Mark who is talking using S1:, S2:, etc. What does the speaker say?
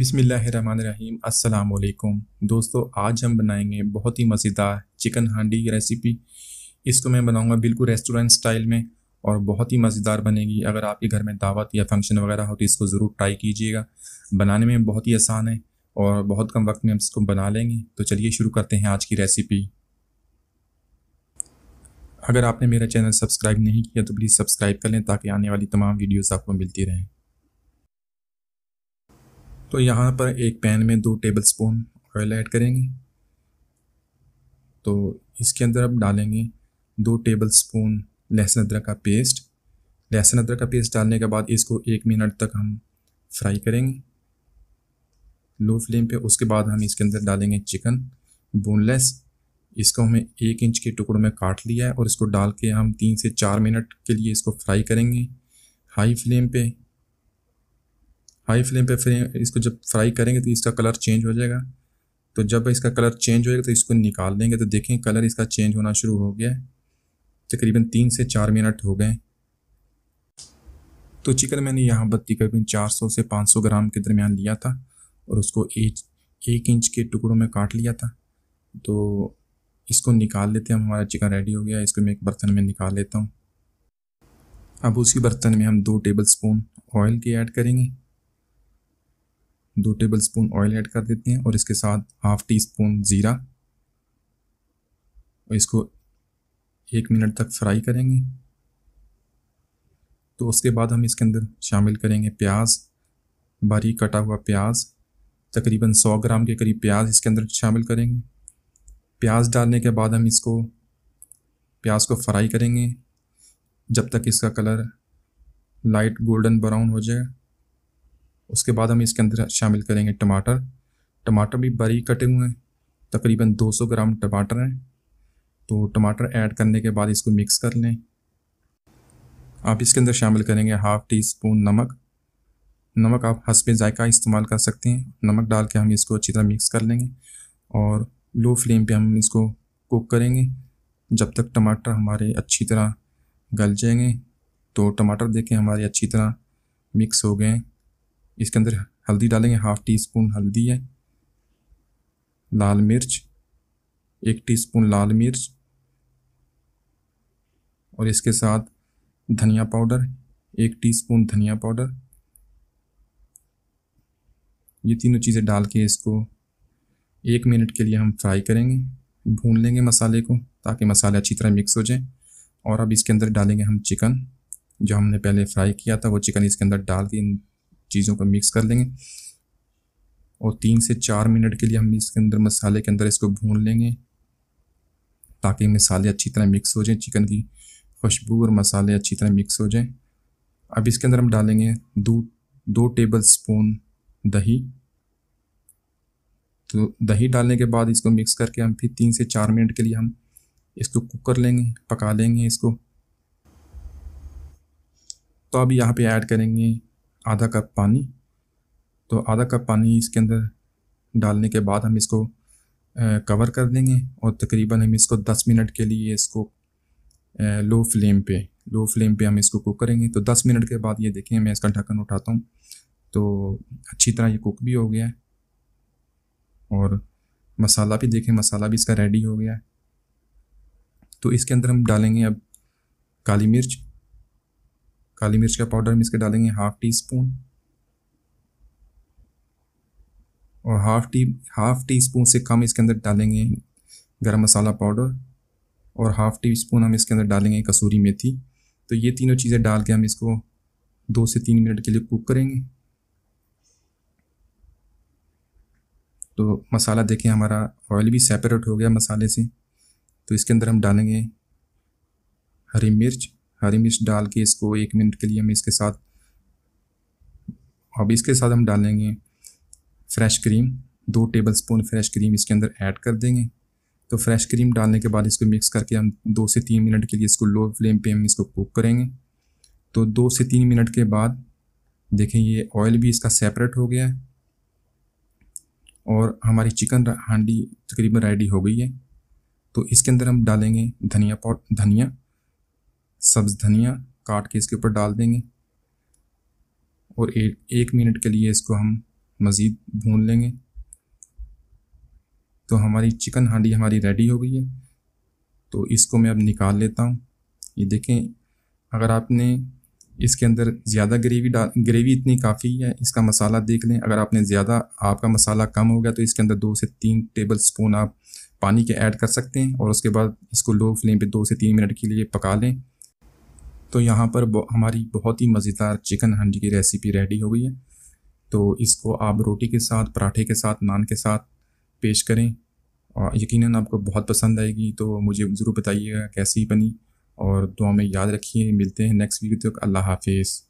S1: बिसमीम् अल्लाम दोस्तों आज हम बनाएंगे बहुत ही मज़ेदार चिकन हांडी की रेसिपी इसको मैं बनाऊंगा बिल्कुल रेस्टोरेंट स्टाइल में और बहुत ही मज़ेदार बनेगी अगर आपके घर में दावत या फंक्शन वगैरह हो तो इसको ज़रूर ट्राई कीजिएगा बनाने में बहुत ही आसान है और बहुत कम वक्त में हम इसको बना लेंगे तो चलिए शुरू करते हैं आज की रेसिपी अगर आपने मेरा चैनल सब्सक्राइब नहीं किया तो प्लीज़ सब्सक्राइब कर लें ताकि आने वाली तमाम वीडियोज़ आपको मिलती रहें तो यहाँ पर एक पैन में दो टेबल स्पून ऑयल ऐड करेंगे तो इसके अंदर अब डालेंगे दो टेबल स्पून लहसुन अदरक का पेस्ट लहसुन अदरक का पेस्ट डालने के बाद इसको एक मिनट तक हम फ्राई करेंगे लो फ्लेम पे उसके बाद हम इसके अंदर डालेंगे चिकन बोनलेस इसको हमें एक इंच के टुकड़ों में काट लिया है और इसको डाल के हम तीन से चार मिनट के लिए इसको फ्राई करेंगे हाई फ्लेम पे हाई फ्लेम पे फ्रेम इसको जब फ्राई करेंगे तो इसका कलर चेंज हो जाएगा तो जब इसका कलर चेंज होएगा तो इसको निकाल देंगे तो देखें कलर इसका चेंज होना शुरू हो गया है तकरीबन तीन से चार मिनट हो गए तो चिकन मैंने यहाँ पर तकरीबन चार सौ से पाँच सौ ग्राम के दरमियान लिया था और उसको एक एक इंच के टुकड़ों में काट लिया था तो इसको निकाल लेते हैं हमारा चिकन रेडी हो गया इसको मैं एक बर्तन में निकाल लेता हूँ अब उसी बर्तन में हम दो टेबल स्पून ऑयल की ऐड करेंगे दो टेबल स्पून ऑयल ऐड कर देते हैं और इसके साथ हाफ़ टी स्पून ज़ीरा और इसको एक मिनट तक फ्राई करेंगे तो उसके बाद हम इसके अंदर शामिल करेंगे प्याज बारीक कटा हुआ प्याज तकरीबन 100 ग्राम के करीब प्याज इसके अंदर शामिल करेंगे प्याज डालने के बाद हम इसको प्याज को फ्राई करेंगे जब तक इसका कलर लाइट गोल्डन ब्राउन हो जाए उसके बाद हम इसके अंदर शामिल करेंगे टमाटर टमाटर भी बारीक कटे हुए हैं तकरीबन 200 ग्राम टमाटर हैं तो टमाटर ऐड करने के बाद इसको मिक्स कर लें आप इसके अंदर शामिल करेंगे हाफ़ टी स्पून नमक नमक आप हंसपे जायका इस्तेमाल कर सकते हैं नमक डाल के हम इसको अच्छी तरह मिक्स कर लेंगे और लो फ्लेम पे हम इसको कुक करेंगे जब तक टमाटर हमारे अच्छी तरह गल जाएंगे तो टमाटर देखें हमारे अच्छी तरह मिक्स हो गए इसके अंदर हल्दी डालेंगे हाफ़ टी स्पून हल्दी है लाल मिर्च एक टीस्पून लाल मिर्च और इसके साथ धनिया पाउडर एक टीस्पून धनिया पाउडर ये तीनों चीज़ें डाल के इसको एक मिनट के लिए हम फ्राई करेंगे भून लेंगे मसाले को ताकि मसाले अच्छी तरह मिक्स हो जाए और अब इसके अंदर डालेंगे हम चिकन जो हमने पहले फ्राई किया था वो चिकन इसके अंदर डाल के इन चीज़ों को मिक्स कर लेंगे और तीन से चार मिनट के लिए हम इसके अंदर मसाले के अंदर इसको भून लेंगे ताकि मसाले अच्छी तरह मिक्स हो जाएं चिकन की खुशबू और मसाले अच्छी तरह मिक्स हो जाएं अब इसके अंदर हम डालेंगे दो दो टेबल स्पून दही तो दही डालने के बाद इसको मिक्स करके हम फिर तीन से चार मिनट के लिए हम इसको कुक कर लेंगे पका लेंगे इसको तो अब यहाँ पे ऐड करेंगे आधा कप पानी तो आधा कप पानी इसके अंदर डालने के बाद हम इसको कवर कर देंगे और तकरीबन हम इसको 10 मिनट के लिए इसको लो फ्लेम पे लो फ्लेम पे हम इसको कुक करेंगे तो 10 मिनट के बाद ये देखें मैं इसका ढक्कन उठाता हूँ तो अच्छी तरह ये कुक भी हो गया है और मसाला भी देखें मसाला भी इसका रेडी हो गया है तो इसके अंदर हम डालेंगे अब काली मिर्च काली मिर्च का पाउडर हम इसके डालेंगे हाफ टी स्पून और half tea half teaspoon से कम इसके अंदर डालेंगे गरम मसाला पाउडर और हाफ टी स्पून हम इसके अंदर डालेंगे कसूरी मेथी तो ये तीनों चीज़ें डाल के हम इसको दो से तीन मिनट के लिए कुक करेंगे तो मसाला देखें हमारा ऑयल भी सेपरेट हो गया मसाले से तो इसके अंदर हम डालेंगे हरी मिर्च हरी मिर्च डाल के इसको एक मिनट के लिए हम इसके साथ अब इसके साथ हम डालेंगे फ्रेश क्रीम दो टेबल स्पून फ्रेश क्रीम इसके अंदर ऐड कर देंगे तो फ्रेश क्रीम डालने के बाद इसको मिक्स करके हम दो से तीन मिनट के लिए इसको लो फ्लेम पे हम इसको कुक करेंगे तो दो से तीन मिनट के बाद देखें ये ऑयल भी इसका सेपरेट हो गया है और हमारी चिकन हांडी तकरीबन रेडी हो गई है तो इसके अंदर हम डालेंगे धनिया पाउडर धनिया सब्ज़ धनिया काट के इसके ऊपर डाल देंगे और ए, एक मिनट के लिए इसको हम मज़ीद भून लेंगे तो हमारी चिकन हांडी हमारी रेडी हो गई है तो इसको मैं अब निकाल लेता हूँ ये देखें अगर आपने इसके अंदर ज़्यादा ग्रेवी डाल ग्रेवी इतनी काफ़ी है इसका मसाला देख लें अगर आपने ज़्यादा आपका मसाला कम हो गया तो इसके अंदर दो से तीन टेबल स्पून आप पानी के ऐड कर सकते हैं और उसके बाद इसको लो फ्लेम पे दो से तीन मिनट के लिए पका लें तो यहाँ पर हमारी बहुत ही मज़ेदार चिकन हंडी की रेसिपी रेडी हो गई है तो इसको आप रोटी के साथ पराठे के साथ नान के साथ पेश करें और यकीनन आपको बहुत पसंद आएगी तो मुझे ज़रूर बताइएगा कैसी बनी और दुआ में याद रखिए मिलते हैं नेक्स्ट वीडियो तक अल्लाह हाफिज़